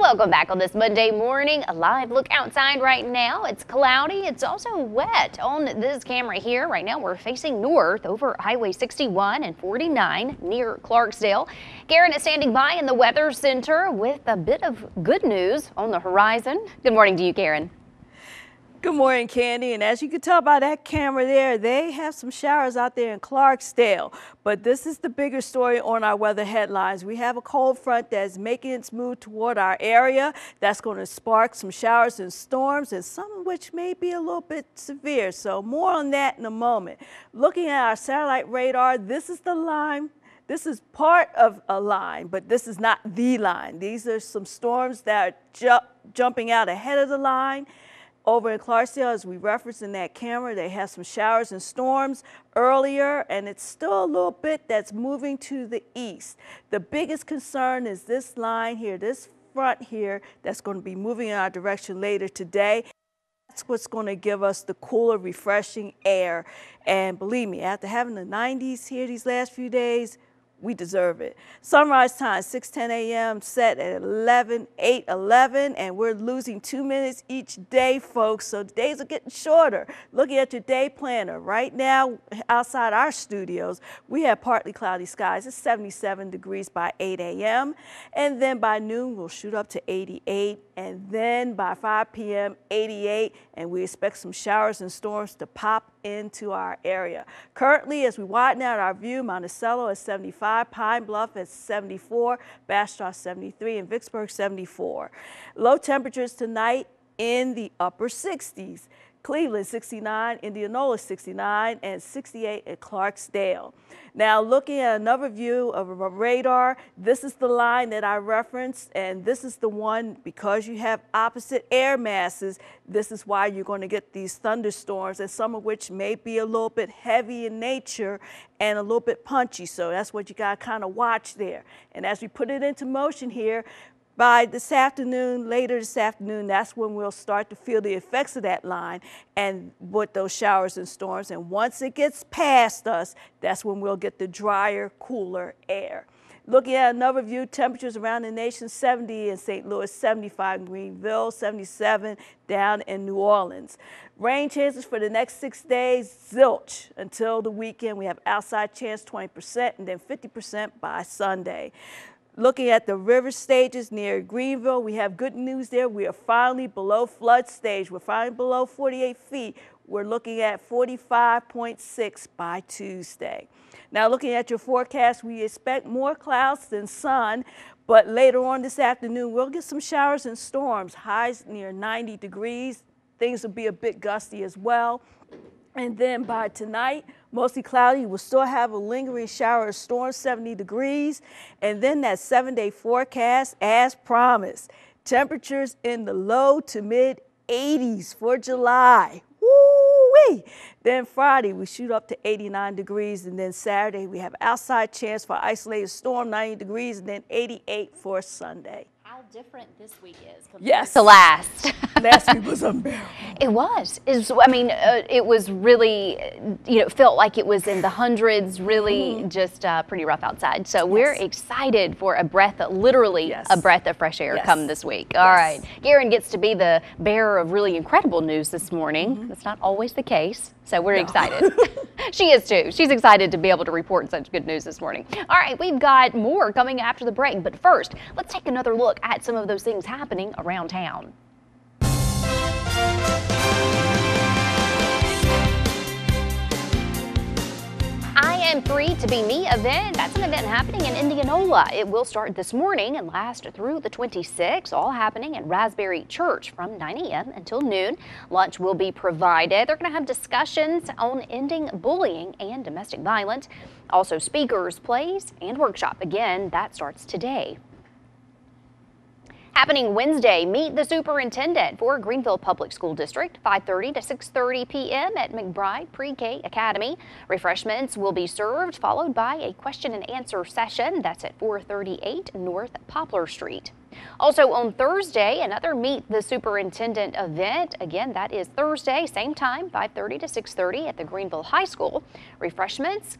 Welcome back on this Monday morning. A live look outside right now. It's cloudy. It's also wet on this camera here. Right now we're facing north over Highway 61 and 49 near Clarksdale. Karen is standing by in the Weather Center with a bit of good news on the horizon. Good morning to you, Karen. Good morning, Candy. And as you can tell by that camera there, they have some showers out there in Clarksdale. But this is the bigger story on our weather headlines. We have a cold front that's making its move toward our area. That's going to spark some showers and storms, and some of which may be a little bit severe. So more on that in a moment. Looking at our satellite radar, this is the line this is part of a line, but this is not the line. These are some storms that are ju jumping out ahead of the line. Over in Clarksdale, as we referenced in that camera, they had some showers and storms earlier, and it's still a little bit that's moving to the east. The biggest concern is this line here, this front here, that's going to be moving in our direction later today. That's what's going to give us the cooler, refreshing air. And believe me, after having the 90s here these last few days, we deserve it. Sunrise time, 6:10 a.m., set at 11, 8, 11, and we're losing two minutes each day, folks. So days are getting shorter. Looking at your day planner right now, outside our studios, we have partly cloudy skies. It's 77 degrees by 8 a.m., and then by noon we'll shoot up to 88, and then by 5 p.m., 88, and we expect some showers and storms to pop into our area. Currently, as we widen out our view, Monticello is 75. 75, Pine Bluff at 74, Bastrop 73, and Vicksburg 74. Low temperatures tonight in the upper 60s. Cleveland 69, Indianola 69, and 68 at Clarksdale. Now looking at another view of a radar, this is the line that I referenced, and this is the one, because you have opposite air masses, this is why you're going to get these thunderstorms, and some of which may be a little bit heavy in nature and a little bit punchy, so that's what you got to kind of watch there. And as we put it into motion here, by this afternoon, later this afternoon, that's when we'll start to feel the effects of that line and with those showers and storms. And once it gets past us, that's when we'll get the drier, cooler air. Looking at another view, temperatures around the nation 70 in St. Louis, 75 in Greenville, 77 down in New Orleans. Rain chances for the next six days, zilch until the weekend. We have outside chance 20% and then 50% by Sunday. Looking at the river stages near Greenville, we have good news there. We are finally below flood stage. We're finally below 48 feet. We're looking at 45.6 by Tuesday. Now, looking at your forecast, we expect more clouds than sun, but later on this afternoon, we'll get some showers and storms. Highs near 90 degrees. Things will be a bit gusty as well. And then by tonight, mostly cloudy. We'll still have a lingering shower or storm, 70 degrees. And then that seven day forecast, as promised, temperatures in the low to mid 80s for July. Woo-wee! Then Friday, we shoot up to 89 degrees. And then Saturday, we have outside chance for isolated storm, 90 degrees, and then 88 for Sunday how different this week is compared yes. to last. last week was unbearable. It was. Is I mean, uh, it was really, uh, you know, felt like it was in the hundreds, really mm. just uh, pretty rough outside. So yes. we're excited for a breath, literally yes. a breath of fresh air yes. come this week. All right. Garen gets to be the bearer of really incredible news this morning. Mm -hmm. That's not always the case. So we're no. excited. she is too. She's excited to be able to report such good news this morning. All right, we've got more coming after the break. But first, let's take another look at some of those things happening around town. I am free to be me event. That's an event happening in Indianola. It will start this morning and last through the 26th, all happening at Raspberry Church from 9 a.m. until noon. Lunch will be provided. They're going to have discussions on ending bullying and domestic violence. Also speakers, plays, and workshop. Again, that starts today. Happening Wednesday, meet the superintendent for Greenville Public School District, 5.30 to 6.30 p.m. at McBride Pre-K Academy. Refreshments will be served, followed by a question and answer session. That's at 438 North Poplar Street. Also on Thursday, another Meet the Superintendent event. Again, that is Thursday, same time, 5.30 to 6.30 at the Greenville High School. Refreshments,